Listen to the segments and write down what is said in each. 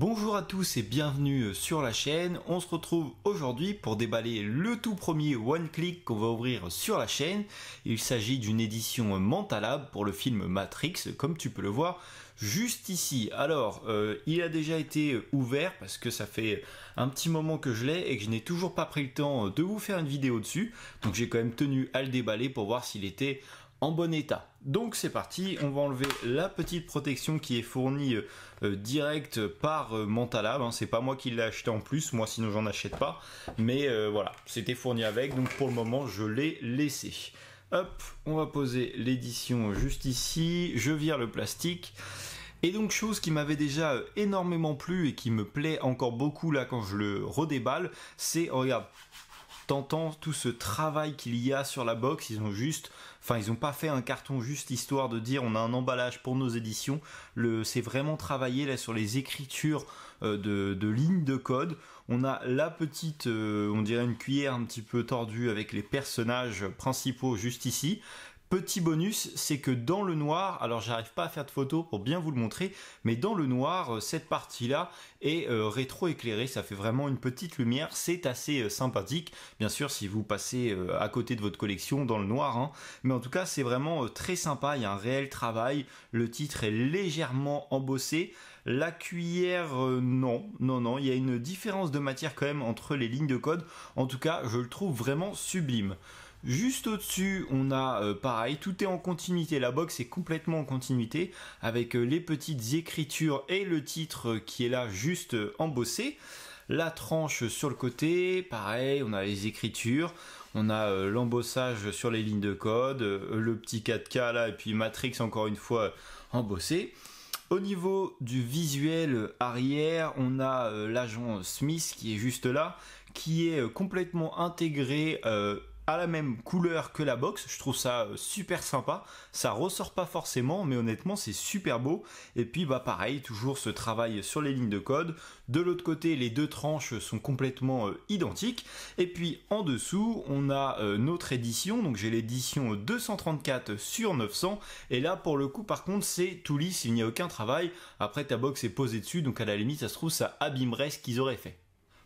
Bonjour à tous et bienvenue euh, sur la chaîne. On se retrouve aujourd'hui pour déballer le tout premier One Click qu'on va ouvrir sur la chaîne. Il s'agit d'une édition Mentalab pour le film Matrix, comme tu peux le voir juste ici. Alors, euh, il a déjà été euh, ouvert parce que ça fait un petit moment que je l'ai et que je n'ai toujours pas pris le temps de vous faire une vidéo dessus. Donc j'ai quand même tenu à le déballer pour voir s'il était en bon état. Donc c'est parti, on va enlever la petite protection qui est fournie euh, euh, direct par euh, hein. c'est pas moi qui l'ai acheté en plus, moi sinon j'en achète pas, mais euh, voilà, c'était fourni avec, donc pour le moment je l'ai laissé. Hop, on va poser l'édition juste ici, je vire le plastique. Et donc chose qui m'avait déjà énormément plu et qui me plaît encore beaucoup là quand je le redéballe, c'est, regarde, t'entends tout ce travail qu'il y a sur la box, ils ont juste, enfin ils n'ont pas fait un carton juste histoire de dire on a un emballage pour nos éditions. Le, c'est vraiment travaillé là sur les écritures euh, de, lignes de code. On a la petite, euh, on dirait une cuillère un petit peu tordue avec les personnages principaux juste ici. Petit bonus, c'est que dans le noir, alors j'arrive pas à faire de photo pour bien vous le montrer, mais dans le noir, euh, cette partie-là est euh, rétro-éclairée, ça fait vraiment une petite lumière, c'est assez euh, sympathique, bien sûr si vous passez à côté de votre collection dans le noir, hein. mais en tout cas c'est vraiment très sympa, il y a un réel travail, le titre est légèrement embossé, la cuillère non, non, non, il y a une différence de matière quand même entre les lignes de code, en tout cas je le trouve vraiment sublime. Juste au-dessus, on a euh, pareil, tout est en continuité, la box est complètement en continuité avec euh, les petites écritures et le titre euh, qui est là juste embossé. La tranche sur le côté, pareil, on a les écritures, on a l'embossage sur les lignes de code, le petit 4K là et puis Matrix encore une fois embossé. Au niveau du visuel arrière, on a l'agent Smith qui est juste là, qui est complètement intégré à la même couleur que la box. Je trouve ça euh, super sympa. Ça ressort pas forcément, mais honnêtement, c'est super beau. Et puis, bah, pareil, toujours ce travail sur les lignes de code. De l'autre côté, les deux tranches sont complètement euh, identiques. Et puis, en dessous, on a euh, notre édition. Donc, j'ai l'édition 234 sur 900. Et là, pour le coup, par contre, c'est tout lisse. Il n'y a aucun travail. Après, ta box est posée dessus. Donc, à la limite, ça se trouve, ça abîmerait ce qu'ils auraient fait.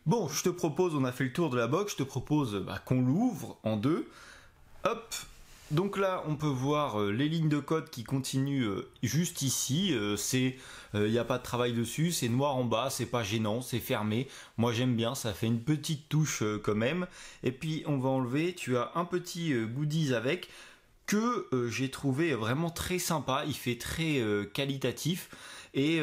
Bon, je te propose, on a fait le tour de la box, je te propose bah, qu'on l'ouvre en deux. Hop donc là, on peut voir euh, les lignes de code qui continuent euh, juste ici. Euh, c'est, il n'y a pas de travail dessus, c'est noir en bas, c'est pas gênant, c'est fermé. Moi, j'aime bien, ça fait une petite touche quand même. Et puis, on va enlever. Tu as un petit goodies avec que j'ai trouvé vraiment très sympa. Il fait très qualitatif et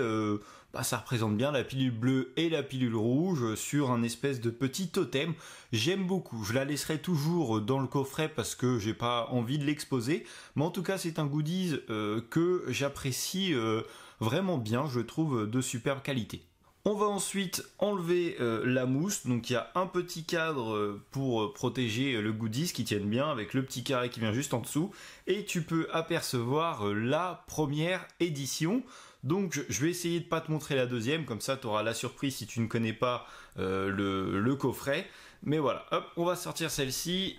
bah, ça représente bien la pilule bleue et la pilule rouge sur un espèce de petit totem. J'aime beaucoup. Je la laisserai toujours dans le coffret parce que j'ai pas envie de l'exposer. Mais en tout cas, c'est un goodies euh, que j'apprécie euh, vraiment bien. Je trouve de superbe qualité. On va ensuite enlever euh, la mousse, donc il y a un petit cadre pour protéger le goodies qui tienne bien avec le petit carré qui vient juste en dessous et tu peux apercevoir la première édition. Donc je vais essayer de pas te montrer la deuxième, comme ça tu auras la surprise si tu ne connais pas euh, le, le, coffret. Mais voilà, hop, on va sortir celle-ci.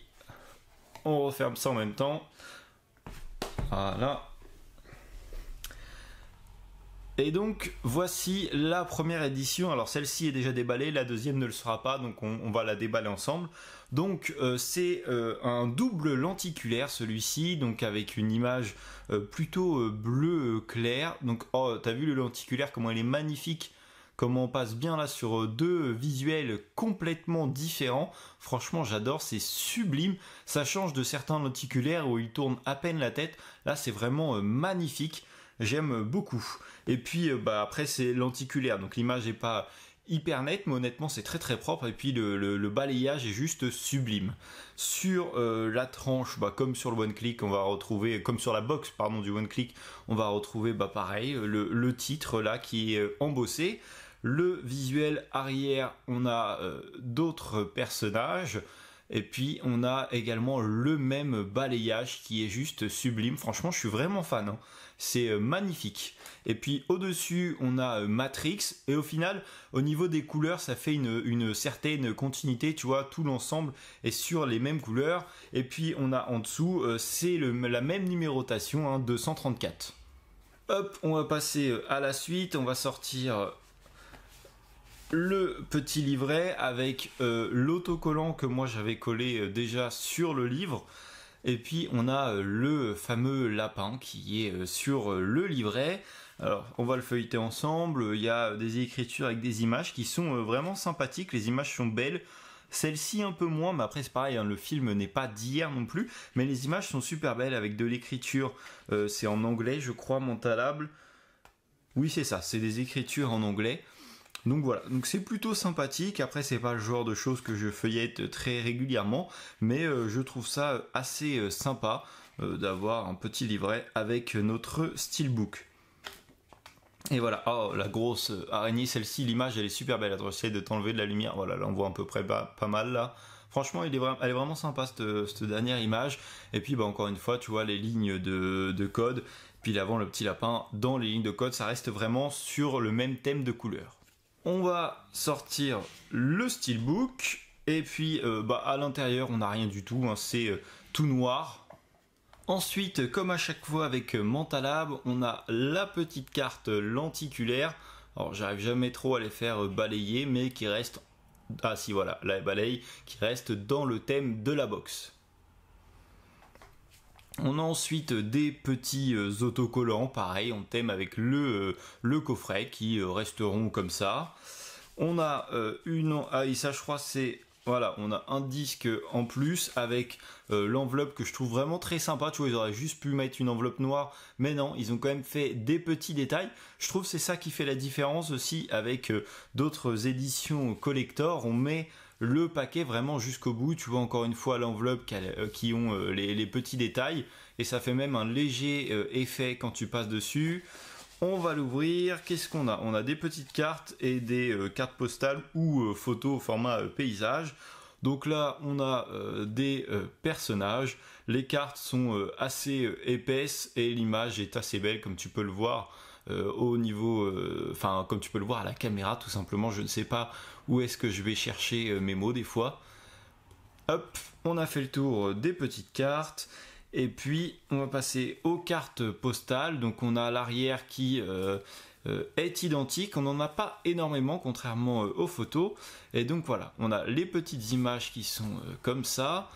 On referme ça en même temps. Voilà. Et donc voici la première édition. Alors celle-ci est déjà déballée, la deuxième ne le sera pas, donc on, va la déballer ensemble. Donc euh, c'est euh, un double lenticulaire celui-ci, donc avec une image euh, plutôt bleu clair. Donc oh, t'as vu le lenticulaire comment il est magnifique comment on passe bien là sur deux visuels complètement différents. Franchement, j'adore, c'est sublime. Ça change de certains lenticulaires où il tourne à peine la tête. Là, c'est vraiment magnifique j'aime beaucoup. Et puis euh, bah, après c'est lenticulaire, donc l'image n'est pas hyper nette. mais honnêtement c'est très très propre et puis le, le, balayage est juste sublime. Sur euh, la tranche, bah, comme sur le one click, on va retrouver, comme sur la box pardon du one click, on va retrouver bah, pareil le, le titre là qui est euh, embossé. Le visuel arrière, on a d'autres personnages. Et puis on a également le même balayage qui est juste sublime. Franchement, je suis vraiment fan. Hein c'est euh, magnifique. Et puis au-dessus, on a euh, Matrix, et au final, au niveau des couleurs, ça fait une, certaine continuité, tu vois, tout l'ensemble est sur les mêmes couleurs. Et puis on a en dessous, euh, c'est la même numérotation, 234. Hein, Hop, on va passer à la suite, on va sortir le petit livret avec l'autocollant que moi j'avais collé déjà sur le livre. Et puis on a euh, le fameux lapin qui est euh, sur euh, le livret. Alors, on va le feuilleter ensemble. Il y a des écritures avec des images qui sont vraiment sympathiques. Les images sont belles. Celle-ci un peu moins, mais après c'est pareil, hein, le film n'est pas d'hier non plus. Mais les images sont super belles avec de l'écriture. c'est en anglais, je crois, mon talable. Oui, c'est ça, c'est des écritures en anglais. Donc voilà, donc c'est plutôt sympathique. Après, c'est pas le genre de choses que je feuillette très régulièrement, mais euh, je trouve ça assez euh, sympa euh, d'avoir un petit livret avec notre steelbook. Et voilà, oh la grosse araignée, celle-ci, l'image elle est super belle, elle essayer de t'enlever de la lumière, voilà, là on voit à peu près pas, mal là. Franchement, elle est vraiment sympa cette, dernière image. Et puis bah, encore une fois, tu vois les lignes de, de code, puis l'avant, le petit lapin, dans les lignes de code, ça reste vraiment sur le même thème de couleur. On va sortir le steelbook. Et puis euh, bah, à l'intérieur, on n'a rien du tout. Hein, c'est euh, tout noir. Ensuite, comme à chaque fois avec euh, Mentalab, on a la petite carte lenticulaire. Alors j'arrive jamais trop à les faire balayer, mais qui reste... Ah si voilà, la balaye qui reste dans le thème de la box. On a ensuite des petits euh, autocollants, pareil, on thème avec le, euh, coffret qui euh, resteront comme ça. On a une... Ah, je crois c'est voilà, on a un disque en plus avec l'enveloppe que je trouve vraiment très sympa. Tu vois, ils auraient juste pu mettre une enveloppe noire, mais non, ils ont quand même fait des petits détails. Je trouve c'est ça qui fait la différence aussi avec d'autres éditions collector. On met le paquet vraiment jusqu'au bout. Tu vois encore une fois l'enveloppe euh, qui, ont euh, les, petits détails et ça fait même un léger euh, effet quand tu passes dessus. On va l'ouvrir. Qu'est-ce qu'on a On a des petites cartes et des cartes postales ou photos au format paysage. Donc là, on a des personnages. Les cartes sont assez épaisses et l'image est assez belle comme tu peux le voir euh, au niveau, euh, enfin comme tu peux le voir à la caméra tout simplement, je ne sais pas où est-ce que je vais chercher euh, mes mots des fois. Hop, on a fait le tour des petites cartes. Et puis on va passer aux cartes postales. Donc on a l'arrière qui est identique. On n'en a pas énormément contrairement aux photos. Et donc voilà, on a les petites images qui sont comme ça.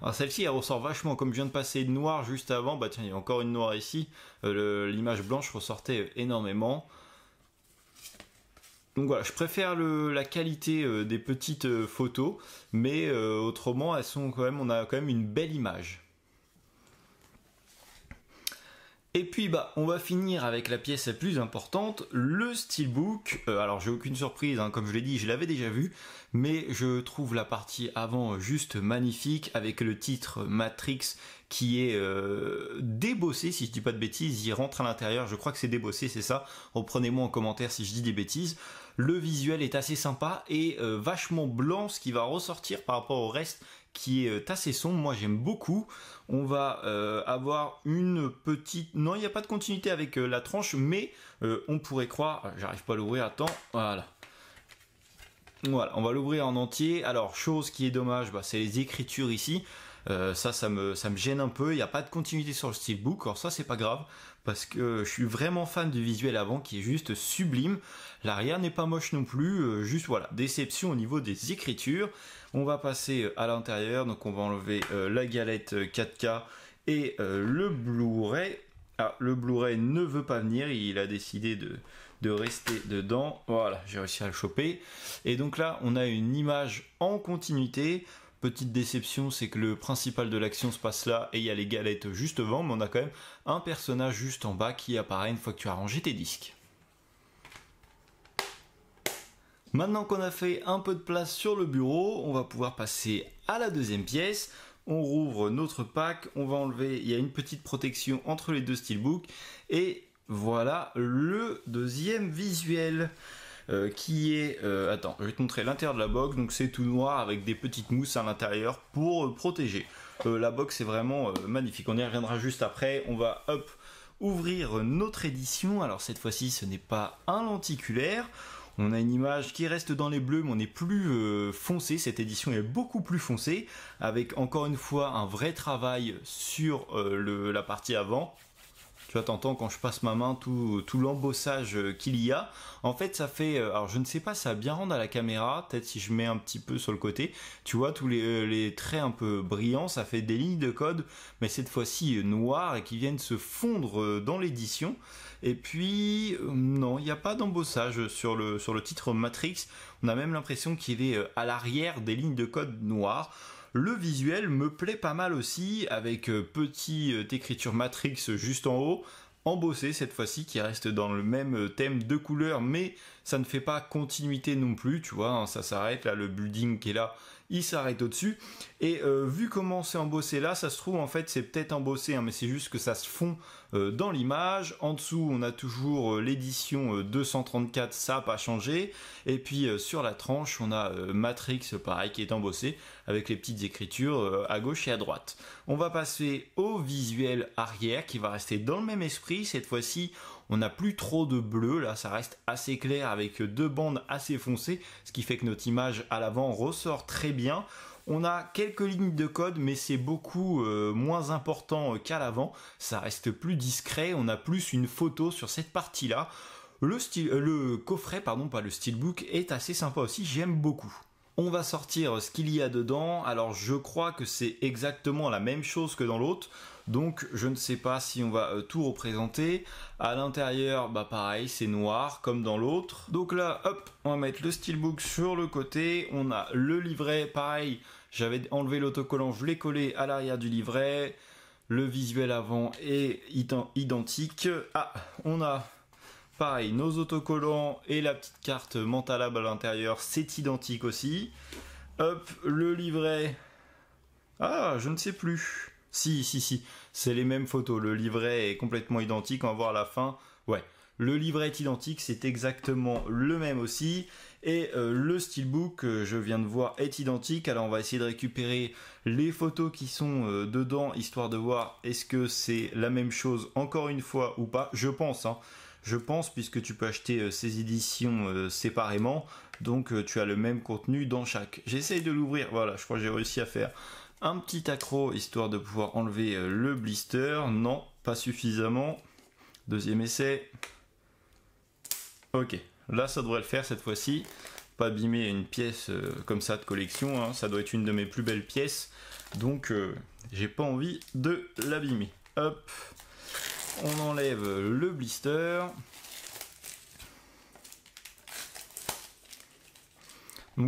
Alors ah, celle-ci elle ressort vachement, comme je viens de passer une noire juste avant, bah tiens il y a encore une noire ici, euh, l'image blanche ressortait énormément. Donc voilà, je préfère la qualité euh, des petites euh, photos, mais autrement elles sont quand même, on a quand même une belle image. Et puis bah on va finir avec la pièce la plus importante, le steelbook. Euh, alors j'ai aucune surprise, hein, comme je l'ai dit, je l'avais déjà vu, mais je trouve la partie avant juste magnifique avec le titre Matrix qui est euh, débossé si je dis pas de bêtises, il rentre à l'intérieur, je crois que c'est débossé, c'est ça. Reprenez-moi en commentaire si je dis des bêtises. Le visuel est assez sympa et euh, vachement blanc, ce qui va ressortir par rapport au reste qui est euh, assez sombre. Moi, j'aime beaucoup. On va euh, avoir une petite. Non, il n'y a pas de continuité avec euh, la tranche, mais on pourrait croire. J'arrive pas à l'ouvrir. Attends, voilà. Voilà, on va l'ouvrir en entier. Alors, chose qui est dommage, bah, c'est les écritures ici. Euh, ça, ça me, gêne un peu. Il n'y a pas de continuité sur le steelbook. Or, ça, c'est pas grave parce que je suis vraiment fan du visuel avant qui est juste sublime. L'arrière n'est pas moche non plus. Euh, juste voilà, déception au niveau des écritures. On va passer euh, à l'intérieur. Donc on va enlever la galette 4K et le Blu-ray. Ah, le Blu-ray ne veut pas venir, il a décidé de rester dedans. Voilà, j'ai réussi à le choper. Et donc là, on a une image en continuité. Petite déception, c'est que le principal de l'action se passe là et il y a les galettes juste devant, mais on a quand même un personnage juste en bas qui apparaît une fois que tu as rangé tes disques. Maintenant qu'on a fait un peu de place sur le bureau, on va pouvoir passer à la deuxième pièce. On rouvre notre pack, on va enlever, il y a une petite protection entre les deux steelbooks. Et voilà le deuxième visuel. Euh, qui est, euh, attends, je vais te montrer l'intérieur de la box, donc c'est tout noir avec des petites mousses à l'intérieur pour euh, protéger. la box est vraiment magnifique, on y reviendra juste après, on va, hop, ouvrir notre édition, alors cette fois-ci ce n'est pas un lenticulaire, on a une image qui reste dans les bleus, mais on est plus foncé. Cette édition est beaucoup plus foncée, avec encore une fois un vrai travail sur la partie avant tu vois, t'entends quand je passe ma main tout, tout l'embossage euh, qu'il y a. En fait, ça fait. Euh, alors, je ne sais pas, ça bien rendre à la caméra. Peut-être si je mets un petit peu sur le côté. Tu vois, tous les, euh, traits un peu brillants, ça fait des lignes de code, mais cette fois-ci noires et qui viennent se fondre dans l'édition. Et puis, non, il n'y a pas d'embossage sur le, sur le titre Matrix. On a même l'impression qu'il est à l'arrière des lignes de code noires. Le visuel me plaît pas mal aussi, avec euh, petite euh, écriture Matrix juste en haut, embossé cette fois-ci qui reste dans le même euh, thème de couleur mais ça ne fait pas continuité non plus tu vois hein, ça s'arrête là le building qui est là il s'arrête au-dessus. Et euh, vu comment c'est embossé là, ça se trouve en fait c'est peut-être embossé, hein, mais c'est juste que ça se fond euh, dans l'image. En dessous on a toujours euh, l'édition 234, ça n'a pas changé. Et puis sur la tranche on a Matrix pareil qui est embossé avec les petites écritures à gauche et à droite. On va passer au visuel arrière qui va rester dans le même esprit. Cette fois-ci on n'a plus trop de bleu, là ça reste assez clair avec deux bandes assez foncées, ce qui fait que notre image à l'avant ressort très bien. On a quelques lignes de code, mais c'est beaucoup euh, moins important qu'à l'avant. Ça reste plus discret, on a plus une photo sur cette partie-là. Le, euh, le coffret, pardon, pas le steelbook, est assez sympa aussi, j'aime beaucoup. On va sortir ce qu'il y a dedans. Alors je crois que c'est exactement la même chose que dans l'autre. Donc je ne sais pas si on va euh, tout représenter. À l'intérieur, bah pareil, c'est noir comme dans l'autre. Donc là, hop, on va mettre le steelbook sur le côté. On a le livret, pareil, j'avais enlevé l'autocollant, je l'ai collé à l'arrière du livret. Le visuel avant est identique. Ah, on a pareil, nos autocollants et la petite carte mentalable à l'intérieur, c'est identique aussi. Hop, le livret. Ah, je ne sais plus. Si, si, si. C'est les mêmes photos. Le livret est complètement identique. On va voir la fin. Ouais. Le livret est identique, c'est exactement le même aussi. Et euh, le steelbook que euh, je viens de voir est identique. Alors on va essayer de récupérer les photos qui sont euh, dedans, histoire de voir est-ce que c'est la même chose encore une fois ou pas. Je pense, hein. Je pense, puisque tu peux acheter ces éditions séparément. Donc tu as le même contenu dans chaque. J'essaye de l'ouvrir. Voilà, je crois que j'ai réussi à faire un petit accro histoire de pouvoir enlever euh, le blister. Non, pas suffisamment. Deuxième essai. Ok, là ça devrait le faire cette fois-ci. Pas abîmer une pièce euh, comme ça de collection, hein. ça doit être une de mes plus belles pièces. Donc euh, j'ai pas envie de l'abîmer. Hop, on enlève le blister.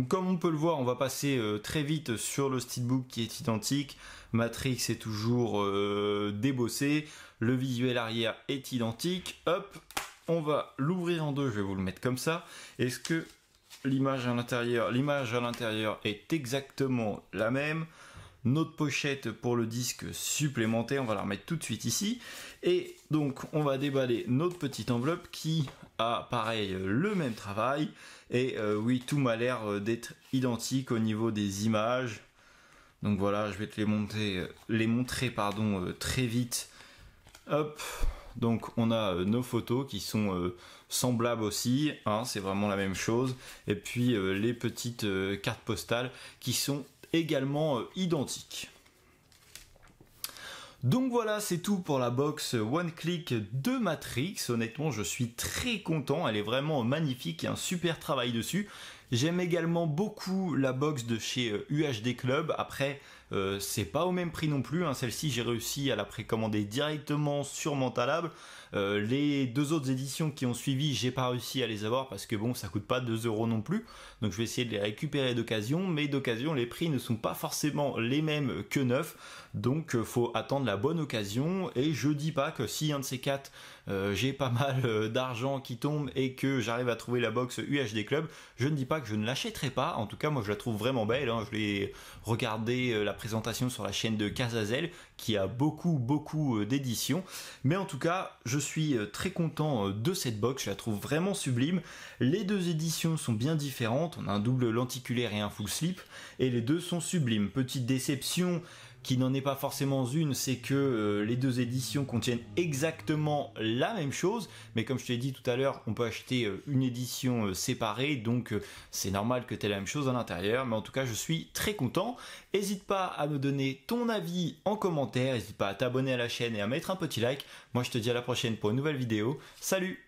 comme on peut le voir, on va passer euh, très vite sur le steelbook qui est identique. Matrix est toujours euh, débossé. Le visuel arrière est identique. Hop, on va l'ouvrir en deux. Je vais vous le mettre comme ça. Est-ce que l'image à l'intérieur, l'image à l'intérieur est exactement la même? notre pochette pour le disque supplémentaire, on va la remettre tout de suite ici. Et donc on va déballer notre petite enveloppe qui a pareil le même travail. Et euh, oui, tout m'a l'air euh, d'être identique au niveau des images. Donc voilà, je vais te les, monter, euh, les montrer pardon, très vite. Hop, donc on a nos photos qui sont semblables aussi, hein, c'est vraiment la même chose. Et puis les petites cartes postales qui sont également identiques. Donc voilà, c'est tout pour la box One Click de Matrix. Honnêtement, je suis très content. Elle est vraiment magnifique. Il y a un super travail dessus. J'aime également beaucoup la box de chez UHD Club. Après, euh, c'est pas au même prix non plus. Hein. Celle-ci, j'ai réussi à la précommander directement sur mon euh, les deux autres éditions qui ont suivi, j'ai pas réussi à les avoir parce que bon, ça coûte pas 2 euros non plus. Donc je vais essayer de les récupérer d'occasion. Mais d'occasion, les prix ne sont pas forcément les mêmes que neufs. Donc euh, faut attendre la bonne occasion. Et je dis pas que si un de ces quatre euh, j'ai pas mal euh, d'argent qui tombe et que j'arrive à trouver la box UHD Club, je ne dis pas que je ne l'achèterai pas. En tout cas, moi, je la trouve vraiment belle. Hein. Je l'ai regardé euh, la présentation sur la chaîne de Casazel, qui a beaucoup, beaucoup d'éditions. Mais en tout cas, je suis très content de cette box. Je la trouve vraiment sublime. Les deux éditions sont bien différentes. On a un double lenticulaire et un full slip, et les deux sont sublimes. Petite déception qui n'en est pas forcément une, c'est que euh, les deux éditions contiennent exactement la même chose, mais comme je te l'ai dit tout à l'heure, on peut acheter euh, une édition euh, séparée, donc c'est normal que tu aies la même chose à l'intérieur, mais en tout cas je suis très content. N'hésite pas à me donner ton avis en commentaire, n'hésite pas à t'abonner à la chaîne et à mettre un petit like. Moi je te dis à la prochaine pour une nouvelle vidéo. Salut